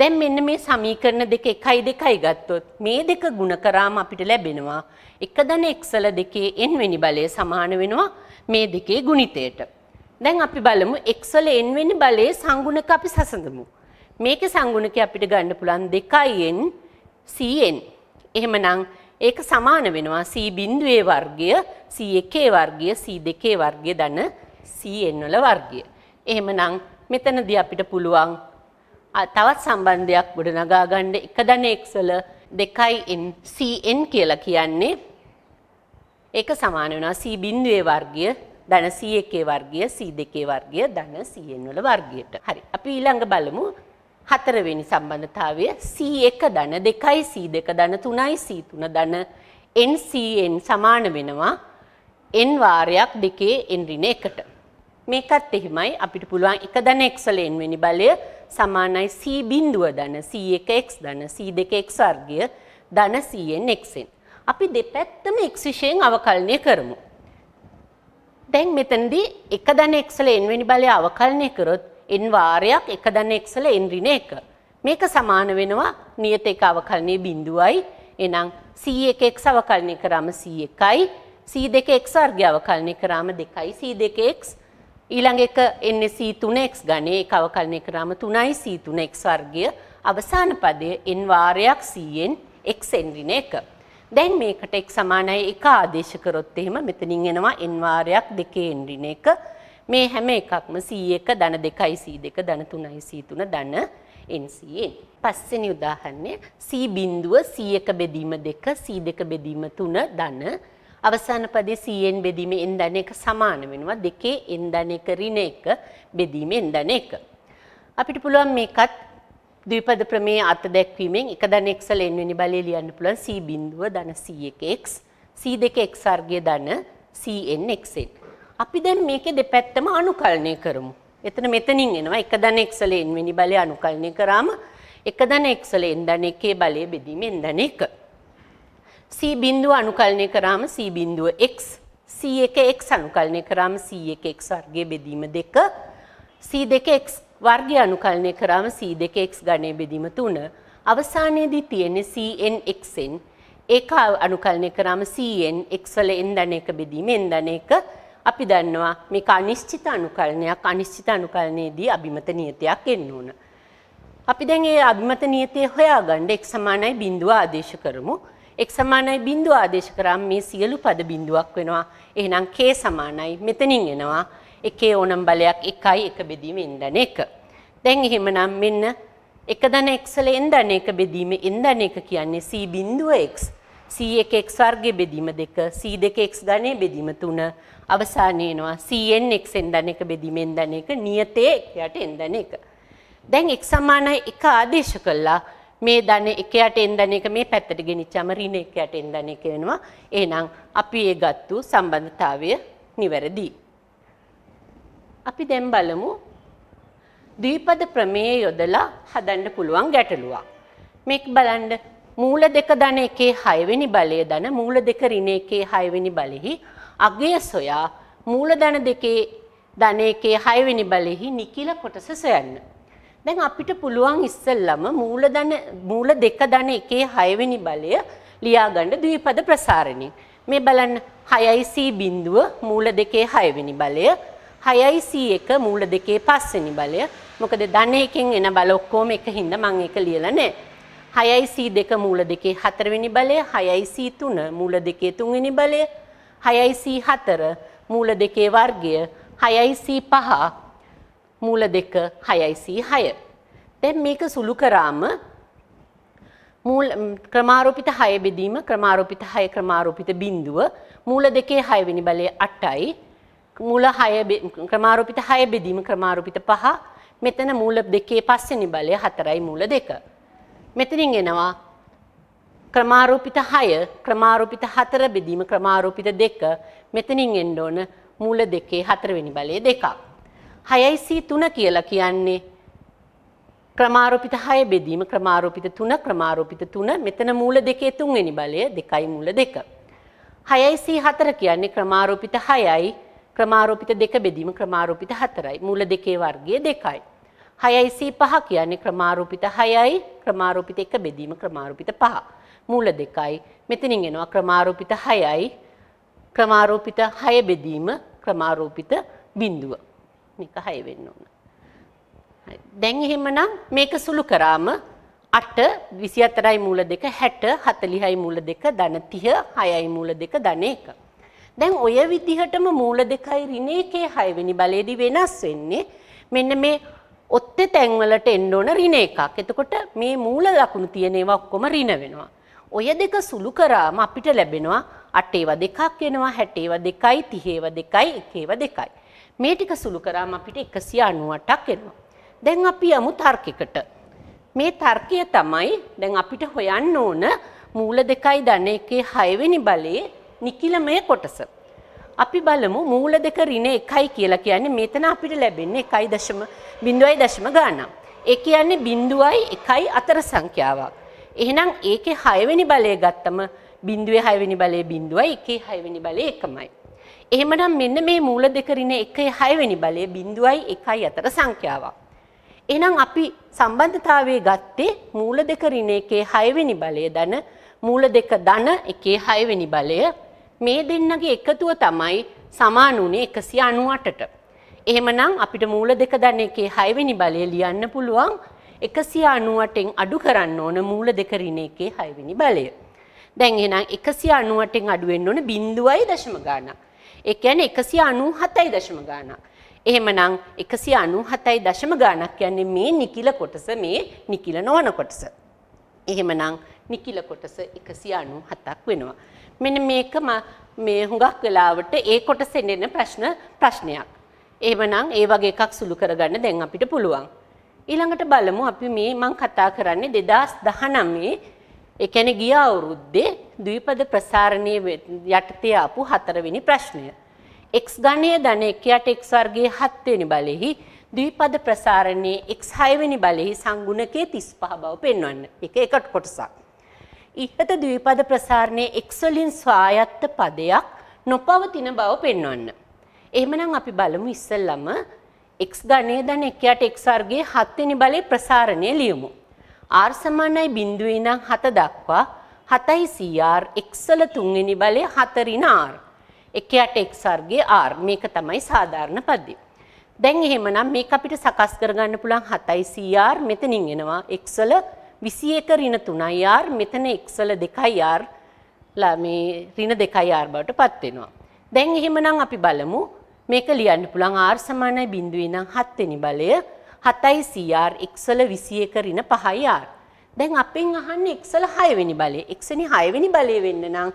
දැන් මෙන්න මේ සමීකරණ දෙක එකයි දෙකයි ගත්තොත් මේ දෙක ගුණ කරාම අපිට ලැබෙනවා එක ධන එක්සල දෙකේ n වෙනි බලය සමාන වෙනවා මේ දෙකේ ගුණිතයට. දැන් අපි බලමු එක්සල n වෙනි බලයේ සංගුණක අපි සසඳමු. මේකේ සංගුණක අපිට ගන්න පුළුවන් 2n cn. එහෙමනම් ඒක සමාන වෙනවා c බිඳුවේ වර්ගය c1 වර්ගය c2 වර්ගය ධන cn වල වර්ගය. එහෙමනම් මෙතනදී අපිට පුළුවන් තවත් සම්බන්ධයක් ගොඩනගා ගන්න එක ධන x වල 2n cn කියලා කියන්නේ ඒක සමාන වෙනවා c බිඳුවේ වර්ගය ධන c1 වර්ගය c2 වර්ගය ධන cn වල වර්ගයට. හරි. අපි ඊළඟ බලමු හතරවෙනි සම්බන්ධතාවය c1 ධන 2යි c2 ධන 3යි c3 ධන n cn සමාන වෙනවා n වාරයක් දෙකේ n ඍණ 1ට. මේකත් එහෙමයි අපිට පුළුවන් එක ධන එක්සලෙන් වෙනි බලය සමානයි C බිඳුව ධන C1x ධන C2x වර්ගය ධන Cn xn. අපි දෙපැත්තම x විශයෙන් අවකලනය කරමු. දැන් මෙතනදී එක ධන එක්සල n වෙනි බලය අවකලනය කරොත් n වාරයක් එක ධන එක්සල n ඍණ 1. මේක සමාන වෙනවා නියත එක අවකලනයේ බිඳුවයි. එහෙනම් C1x අවකලනය කරාම C1යි C2x වර්ගය අවකලනය කරාම 2යි C2x ඊළඟ එක NC3X ගණේ කවකලනය කරාම 3යි C3X වර්ගය අවසාන පදය n වාරයක් Cn x රින එක. දැන් මේකට x සමානයි 1 ආදේශ කරොත් එහෙම මෙතනින් එනවා n වාරයක් 2 n රින එක. මේ හැම එකක්ම C1 ධන 2යි C2 ධන 3යි C3 ධන NCN. පස්වෙනි උදාහරණය C බිඳුව C1 බෙදීම 2 C2 බෙදීම 3 ධන අවසාන පදේ CN බෙදීමේ n ධන 1 සමාන වෙනවා 2 n ධන 1 ඍණ 1 බෙදීමේ n ධන 1. අපිට පුළුවන් මේකත් ද්විපද ප්‍රමේය අත දැක්වීමෙන් 1 ධන x වල n වෙනි බලය ලියන්න පුළුවන් C බිඳුව ධන C1x C2 x වර්ගය ධන CN xn. අපි දැන් මේකේ දෙපැත්තම අනුකලනය කරමු. එතන මෙතනින් එනවා 1 ධන x වල n වෙනි බලය අනුකලනය කරාම 1 ධන x වල n ධන 1 බලය බෙදීමේ n ධන 1. C බිඳුව අනුකලනය කරාම C බිඳුව x C1 x අනුකලනය කරාම C1 x වර්ගයේ බෙදීම 2 C2 x වර්ගය අනුකලනය කරාම C2 x ගණයේ බෙදීම 3 අවසානයේදී තියෙන්නේ Cn xn ඒක අනුකලනය කරාම Cn x වල n ධන එක බෙදීම n ධන එක අපි දන්නවා මේක අනිශ්චිත අනුකලනයක් අනිශ්චිත අනුකලනයේදී අභිමත නියතයක් එන්න ඕන. අපි දැන් ඒ අභිමත නියතය හොයාගන්න x සමානයි බිඳුව ආදේශ කරමු. එක් සමානයි බිඳුව ආදේශ කරාම මේ සියලු පද බිඳුවක් වෙනවා. එහෙනම් k සමානයි මෙතනින් එනවා එකේ ඕනම් බලයක් 1යි එක බෙදීම ඉන්දන 1. දැන් එහෙමනම් මෙන්න එක ධන x වල ඉන්දන 1 බෙදීම ඉන්දන 1 කියන්නේ c බිඳුව x c1 x වර්ගයේ බෙදීම 2 c2 x ඝනයේ බෙදීම 3 අවසානයේ එනවා cn x ඉන්දන 1 බෙදීම ඉන්දන 1 නියතේ යට ඉන්දන 1. දැන් x සමානයි 1 ආදේශ කළා මේ ධන එක යට එන ධන එක මේ පැත්තට ගෙනිච්චාම ඍණ එක යට එන ධන එක වෙනවා. එහෙනම් අපි ඒ ගත්තු සම්බන්ධතාවය නිවැරදි. අපි දැන් බලමු ද්විපද ප්‍රමේය යොදලා හදන්න පුළුවන් ගැටලුවක්. මේක බලන්න මූල දෙක ධන එකේ 6 වෙනි බලය ධන මූල දෙක ඍණ එකේ 6 වෙනි බලෙහි අගය සොයා මූල ධන දෙකේ ධන එකේ 6 වෙනි බලෙහි නිකිල කොටස සොයන්න. දැන් අපිට පුළුවන් ඉස්සෙල්ලම මූලධන මූල දෙක ධන එකේ 6 වෙනි බලය ලියාගන්න ද්විපද ප්‍රසාරණය. මේ බලන්න 6යි C බිඳුව මූල දෙකේ 6 වෙනි බලය 6යි C1 මූල දෙකේ 5 වෙනි බලය. මොකද ධන එකෙන් එන බල ඔක්කොම එකින්ද මම ඒක ලියලා නැහැ. 6යි C2 මූල දෙකේ 4 වෙනි බලය 6යි C3 මූල දෙකේ 3 වෙනි බලය 6යි C4 මූල දෙකේ වර්ගය 6යි C5 මූල දෙක 606. දැන් මේක සුළු කරාම මූල ක්‍රමාරෝපිත 6 බෙදීම ක්‍රමාරෝපිත 6 ක්‍රමාරෝපිත බිඳුව මූල දෙකේ 6 වෙනි බලය 8යි මූල 6 ක්‍රමාරෝපිත 6 බෙදීම ක්‍රමාරෝපිත 5 මෙතන මූල දෙකේ 5 වෙනි බලය 4යි මූල 2 මෙතනින් එනවා ක්‍රමාරෝපිත 6 ක්‍රමාරෝපිත 4 බෙදීම ක්‍රමාරෝපිත 2 මෙතනින් එන්න ඕන මූල දෙකේ 4 වෙනි බලය 2ක් 6යි C3 කියලා කියන්නේ ක්‍රමාරෝපිත 6 බෙදීම ක්‍රමාරෝපිත 3 ක්‍රමාරෝපිත 3 මෙතන මූල දෙකේ තුන්වෙනි බලය 2යි මූල 2. 6යි C4 කියන්නේ ක්‍රමාරෝපිත 6යි ක්‍රමාරෝපිත 2 බෙදීම ක්‍රමාරෝපිත 4යි මූල දෙකේ වර්ගය 2යි. 6යි C5 කියන්නේ ක්‍රමාරෝපිත 6යි ක්‍රමාරෝපිත 1 බෙදීම ක්‍රමාරෝපිත 5 මූල 2යි. මෙතනින් එනවා ක්‍රමාරෝපිත 6යි ක්‍රමාරෝපිත 6 බෙදීම ක්‍රමාරෝපිත බිඳුව. මේක 6 වෙන්න ඕන. හරි. දැන් එහෙමනම් මේක සුළු කරාම 8 24යි මූල 2 60 40යි මූල 2 ධන 30 6යි මූල 2 ධන 1. දැන් ඔය විදිහටම මූල 2යි ඍණ 1ේ 6 වෙනි බලයේදී වෙනස් වෙන්නේ මෙන්න මේ ඔත්තේ තැන්වලට එන්න ඕන ඍණ එකක්. එතකොට මේ මූල ලකුණු තියෙන ඒවා ඔක්කොම ඍණ වෙනවා. ඔය දෙක සුළු කරාම අපිට ලැබෙනවා 8 ඒවා දෙකක් එනවා 60 ඒවා දෙකයි 30 ඒවා දෙකයි 1 ඒවා දෙකයි. මේ ටික සුළු කරාම අපිට 198ක් එනවා. දැන් අපි යමු තර්කයකට. මේ තර්කය තමයි දැන් අපිට හොයන්න ඕන මූල දෙකයි ධන එකේ 6 වෙනි බලයේ නිකිලමය කොටස. අපි බලමු මූල දෙක ඍණ 1යි කියලා කියන්නේ මෙතන අපිට ලැබෙන්නේ 1.0 ගාණක්. ඒ කියන්නේ බිඳුවයි 1යි අතර සංඛ්‍යාවක්. එහෙනම් ඒකේ 6 වෙනි බලය ගත්තම බිඳුවේ 6 වෙනි බලය බිඳුවයි එකේ 6 වෙනි බලය එකමයි. එහෙමනම් මෙන්න මේ මූල දෙක ඍණ 1 6 බලය 0යි 1යි අතර සංඛ්‍යාවක්. එහෙනම් අපි සම්බන්ධතාවයේ ගත්තේ මූල දෙක ඍණ 1 6 බලය ධන මූල දෙක ධන 1 6 බලය මේ දෙන්නගේ එකතුව තමයි සමාන උනේ 198ට. එහෙමනම් අපිට මූල දෙක ධන 1 6 බලය ලියන්න පුළුවන් 198ෙන් අඩු කරන්න ඕන මූල දෙක ඍණ 1 6 බලය. දැන් එහෙනම් 198ෙන් අඩු වෙන්න ඕන 0.5 ගාණක්. ඒ කියන්නේ 197යි දශම ගාණක්. එහෙමනම් 197යි දශම ගාණක් කියන්නේ මේ නිකිල කොටස මේ නිකිල නොවන කොටස. එහෙමනම් නිකිල කොටස 197ක් වෙනවා. මෙන්න මේකම මේ හුඟක් වෙලාවට ඒ කොටසෙන් එන ප්‍රශ්න ප්‍රශ්නයක්. එහෙමනම් ඒ වගේ එකක් සුළු කරගන්න දැන් අපිට පුළුවන්. ඊළඟට බලමු අපි මේ මම කතා කරන්නේ 2019 ඒ කියන්නේ ගිය අවුරුද්දේ ද්විපද ප්‍රසාරණය යටතේ ආපු හතරවෙනි ප්‍රශ්නය. x ගණය ධන 1ට x වර්ගයේ 7 වෙනි බලෙහි ද්විපද ප්‍රසාරණයේ x 6 වෙනි බලෙහි සංගුණකයේ 35 බව පෙන්වන්න. ඒක එකට කොටසක්. ඉහත ද්විපද ප්‍රසාරණයේ x වලින් ස්වායත්ත පදයක් නොපවතින බව පෙන්වන්න. එහෙමනම් අපි බලමු ඉස්සෙල්ලම x ගණය ධන 1ට x වර්ගයේ 7 වෙනි බලේ ප්‍රසාරණය ලියමු. r සමානයි 0 ඉඳන් 7 දක්වා හතයි CR එක්සල තුන්වෙනි බලය හතරින R. එක යට එක්සර්ගේ R මේක තමයි සාධාරණ පද්‍ය. දැන් එහෙමනම් මේක අපිට සකස් කරගන්න පුළුවන් 7යි CR මෙතනින් එනවා එක්සල 21 ඍණ 3යි R මෙතන එක්සල 2යි R ලා මේ ඍණ 2යි R බවට පත් වෙනවා. දැන් එහෙමනම් අපි බලමු මේක ලියන්න පුළුවන් R සමානයි 0.7 වෙනි බලය 7යි CR එක්සල 21 ඍණ 5යි R. දැන් අපෙන් අහන්නේ එක්සල 6 වෙනි බලය. එක්සෙනි 6 වෙනි බලය වෙන්න නම්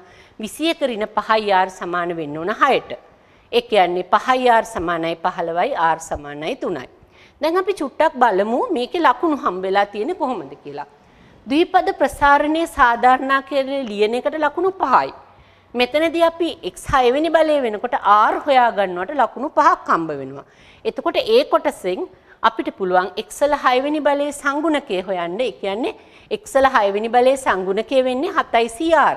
21 ඍණ 5යි r සමාන වෙන්න ඕන 6ට. ඒ කියන්නේ 5යි r සමානයි 15යි r සමානයි 3යි. දැන් අපි චුට්ටක් බලමු මේකේ ලකුණු හම් වෙලා තියෙන්නේ කොහොමද කියලා. ද්විපද ප්‍රසාරණයේ සාධාරණාකරණය ලියන එකට ලකුණු 5යි. මෙතනදී අපි x6 වෙනි බලය වෙනකොට r හොයා ගන්නවට ලකුණු 5ක් හම්බ වෙනවා. එතකොට ඒ කොටසෙන් අපිට පුළුවන් එක්සල හයවෙනි බලයේ සංගුණකය හොයන්න ඒ කියන්නේ එක්සල හයවෙනි බලයේ සංගුණකය වෙන්නේ 7යි CR.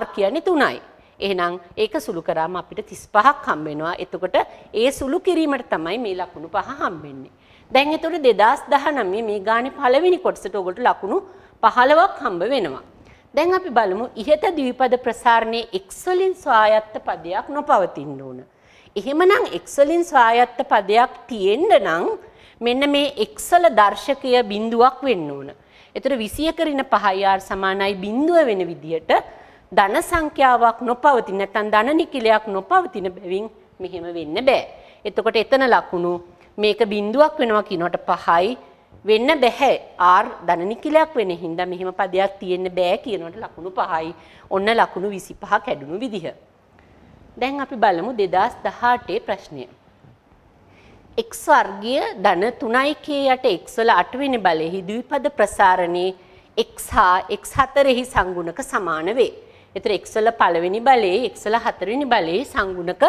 R කියන්නේ 3යි. එහෙනම් ඒක සුළු කරාම අපිට 35ක් හම්බ වෙනවා. එතකොට ඒ සුළු කිරීමට තමයි මේ ලකුණු පහ හම්බ වෙන්නේ. දැන් එතකොට 2019 මේ ගානේ පළවෙනි කොටසට ඔයගොල්ලෝ ලකුණු 15ක් හම්බ වෙනවා. දැන් අපි බලමු ඉහත ද්විපද ප්‍රසාරණයේ x වලින් ස්වායත්ත පදයක් නොපවතින්න ඕන. එහෙමනම් x වලින් ස්වායත්ත පදයක් තියෙන්න නම් මෙන්න මේ එක්සල දර්ශකය බිඳුවක් වෙන්න ඕන. එතට විසියක ඍණ 5R සමානයි බිඳුව වෙන විදියට ධන සංඛ්‍යාවක් නොපවතින නැත්නම් ධන නිකිලයක් නොපවතින බැවින් මෙහෙම වෙන්න බෑ. එතකොට එතන ලකුණු මේක බිඳුවක් වෙනවා කියනකොට 5යි වෙන්න බෑ R ධන නිකිලයක් වෙන හින්දා මෙහෙම පදයක් තියෙන්න බෑ කියනකොට ලකුණු 5යි. ඔන්න ලකුණු 25 කැඩුණු විදිහ. දැන් අපි බලමු 2018 ප්‍රශ්නය. එක් වර්ගය ධන 3k යට x වල 8 වෙනි බලෙහි ද්විපද ප්‍රසාරණේ x හා x4 හි සංගුණක සමාන වේ. ඒතර x වල පළවෙනි බලයේ x වල හතරවෙනි බලයේ සංගුණක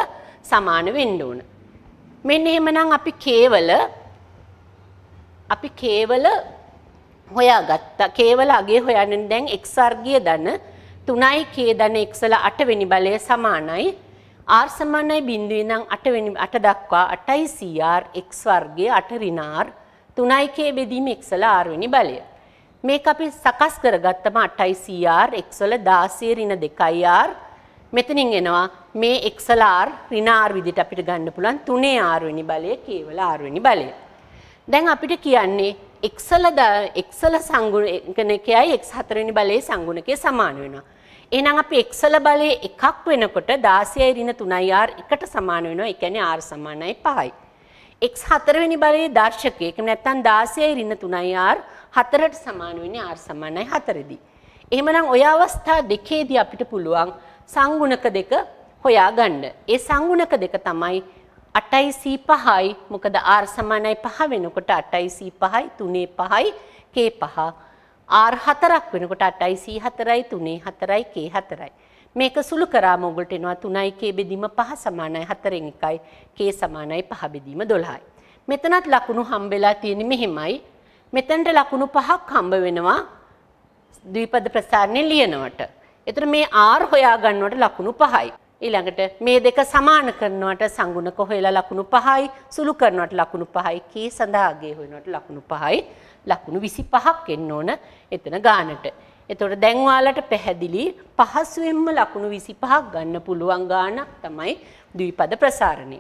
සමාන වෙන්න ඕන. මෙන්න එහෙමනම් අපි k වල අපි k වල හොයාගත්තා. k වල අගේ හොයන්නේ දැන් x වර්ගය ධන 3k ධන x වල 8 වෙනි බලය සමානයි R සමානයි බිඳුවේ නම් 8 වෙනි 8 දක්වා 8යි CR x වර්ගය 8 ඍණ R 3යි k බෙදීම x වල R වෙනි බලය. මේක අපි සකස් කරගත්තම 8යි CR x වල 16 ඍණ 2යි R මෙතනින් එනවා මේ x වල R ඍණ R විදිහට අපිට ගන්න පුළුවන් 3 R වෙනි බලය k වල R වෙනි බලය. දැන් අපිට කියන්නේ x වල x වල සංගුණකයයි x 4 වෙනි බලයේ සංගුණකය සමාන වෙනවා. එහෙනම් අපි එක්සල බලය එකක් වෙනකොට 16 ඍණ 3යි r එකට සමාන වෙනවා. ඒ කියන්නේ r සමානයි 5යි. x හතරවෙනි බලයේ දර්ශකය. ඒක නැත්තම් 16 ඍණ 3යි r 4ට සමාන වෙන්නේ r සමානයි 4දී. එහෙමනම් ওই අවස්ථා දෙකේදී අපිට පුළුවන් සංගුණක දෙක හොයාගන්න. ඒ සංගුණක දෙක තමයි 8යි c5යි. මොකද r සමානයි 5 වෙනකොට 8යි c5යි 3යි 5යි k5 R4ක් වෙනකොට 8යි C4යි 3යි 4යි K4යි. මේක සුළු කරාම ඔගොල්ලට එනවා 3යි K බෙදීම 5 සමානයි 4ෙන් 1යි K සමානයි 5 බෙදීම 12යි. මෙතනත් ලකුණු හම්බෙලා තියෙන්නේ මෙහෙමයි. මෙතනට ලකුණු 5ක් හම්බ වෙනවා ද්විපද ප්‍රසාරණය ලියනවට. එතකොට මේ R හොයා ගන්නවට ලකුණු 5යි. ඊළඟට මේ දෙක සමාන කරනවට සංගුණක හොයලා ලකුණු 5යි සුළු කරනවට ලකුණු 5යි කී සඳහාගේ හොයනවට ලකුණු 5යි ලකුණු 25ක් එන්න ඕන එතන ගානට. එතකොට දැන් ඔයාලට පැහැදිලි පහසුවෙන්ම ලකුණු 25ක් ගන්න පුළුවන් ගානක් තමයි ද්විපද ප්‍රසාරණය.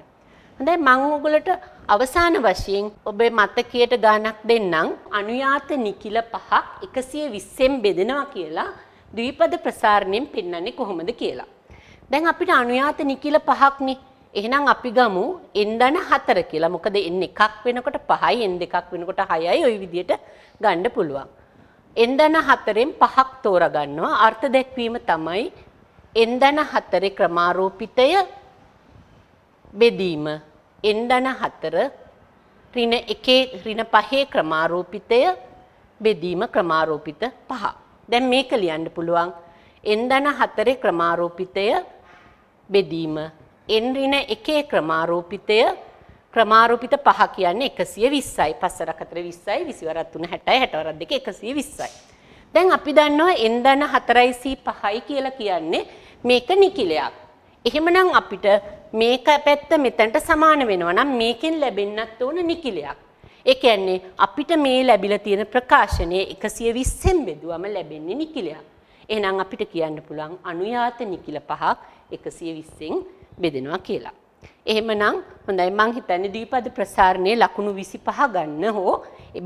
හොඳයි මම ඔයගලට අවසාන වශයෙන් ඔබේ මතකයට ගානක් දෙන්නම් අනුයාත නිකිල පහක් 120න් බෙදෙනවා කියලා ද්විපද ප්‍රසාරණයෙන් පෙන්වන්නේ කොහොමද කියලා. දැන් අපිට අනුයාත නිකිල පහක්නේ එහෙනම් අපි ගමු එන්ඩන 4 කියලා. මොකද n එකක් වෙනකොට 5යි n දෙකක් වෙනකොට 6යි ওই විදිහට ගන්න පුළුවන්. එන්ඩන 4ෙන් 5ක් තෝරගන්නවා. අර්ථ දැක්වීම තමයි එන්ඩන 4 ක්‍රමාරෝපිතය බෙදීම. එන්ඩන 4 ඍණ 1 ඍණ 5 ක්‍රමාරෝපිතය බෙදීම ක්‍රමාරෝපිත 5. දැන් මේක ලියන්න පුළුවන්. එන්ඩන 4 ක්‍රමාරෝපිතය බෙදීම එන්රින එකේ ක්‍රමාරූපිතය ක්‍රමාරූපිත පහ කියන්නේ 120යි. පස්සරක් අතර 20යි, 20වරක් 3 60යි, 60වරක් 2 120යි. දැන් අපි දන්නවා n ධන 4c5යි කියලා කියන්නේ මේක නිකිලයක්. එහෙමනම් අපිට මේක පැත්ත මෙතනට සමාන වෙනවා නම් මේකෙන් ලැබෙන්නත් ඕන නිකිලයක්. ඒ කියන්නේ අපිට මේ ලැබිලා තියෙන ප්‍රකාශනයේ 120න් බෙදුවම ලැබෙන්නේ නිකිලයක්. එහෙනම් අපිට කියන්න පුළුවන් අනුයාත නිකිල පහක් 120න් බෙදෙනවා කියලා. එහෙමනම් හොඳයි මං හිතන්නේ දීපද ප්‍රසාරණයේ ලකුණු 25 ගන්න හෝ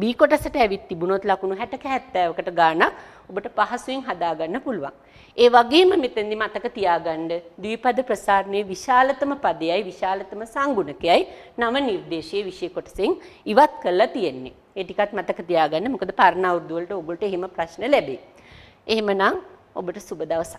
B කොටසට ඇවිත් තිබුණොත් ලකුණු 60 70කට ගාණක් ඔබට පහසුවෙන් හදාගන්න පුළුවන්. ඒ වගේම මෙතෙන්දි මතක තියාගන්න ද්විපද ප්‍රසාරණයේ විශාලතම පදයයි විශාලතම සංගුණකයයි නව නිර්දේශයේ විෂය කොටසෙන් ඉවත් කරලා තියෙන්නේ. ඒ ටිකත් මතක තියාගන්න මොකද පරණ අවුරුදු වලට ඔයගොල්ලන්ට එහෙම ප්‍රශ්න ලැබෙයි. එහෙමනම් ඔබට සුබ දවසක්.